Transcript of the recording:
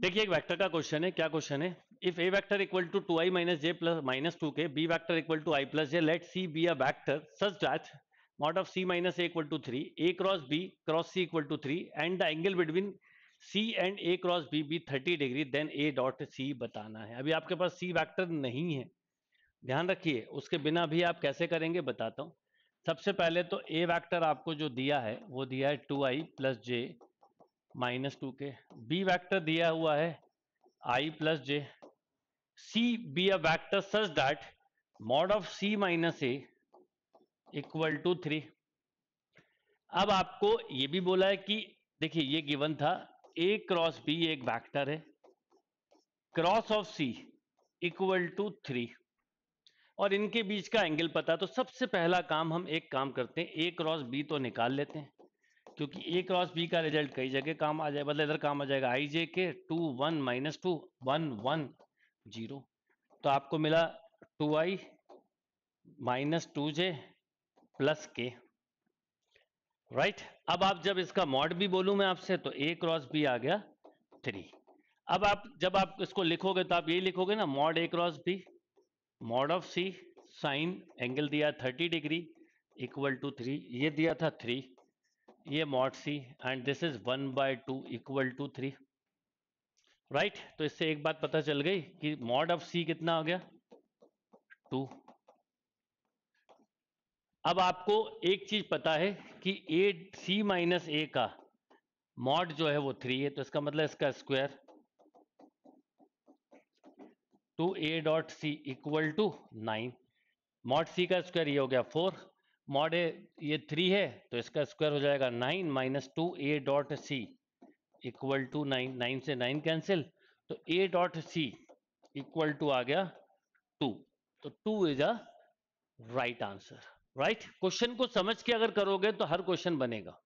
देखिए एक वेक्टर का क्वेश्चन है क्या क्वेश्चन है if A vector equal to two I minus J plus minus two K B vector equal to I plus J let C be a vector such that mod of C minus a equal to 3 a cross b cross c equal to 3 and the angle between c and a cross B be 30 degree then a dot बताना है अभी आपके पास C vector नहीं है ध्यान रखिए उसके बिना भी आप कैसे करेंगे बताता हूँ सबसे पहले तो ए वेक्टर आपको जो दिया है वो दिया है two I plus J minus two K B vector दिया हुआ है I plus J C be a vector such that mod of C minus A equal to three अब आपको ये भी बोला है कि देखिए ये गिवन था ए क्रॉस बी एक वैक्टर है cross of C equal to three और इनके बीच का एंगल पता तो सबसे पहला काम हम एक काम करते हैं ए क्रॉस बी तो निकाल लेते हैं क्योंकि ए क्रॉस बी का रिजल्ट कई जगह काम आ जाए मतलब इधर काम आ जाएगा I J K two one minus two one one zero तो आपको मिला two I minus two J plus K right अब आप जब इसका मॉड भी बोलूं मैं आपसे तो ए क्रॉस बी आ गया थ्री अब आप जब आप इसको लिखोगे तो आप यही लिखोगे ना mod A cross B mod of C sine angle दिया thirty degree equal to three ये दिया था थ्री ये mod C and this is one by two equal to three right तो इससे एक बात पता चल गई कि मॉड ऑफ सी कितना हो गया टू अब आपको एक चीज पता है कि ए सी माइनस ए का मॉड जो है वो थ्री है तो इसका मतलब इसका square two A dot C equal to nine mod C का स्क्वायर ये हो गया फोर मॉड ए ये थ्री है तो इसका स्क्वायर हो जाएगा nine minus two A dot C equal to nine nine से नाइन कैंसिल तो A dot C equal to आ गया टू तो two is a right answer right question को समझ के अगर करोगे तो हर क्वेश्चन बनेगा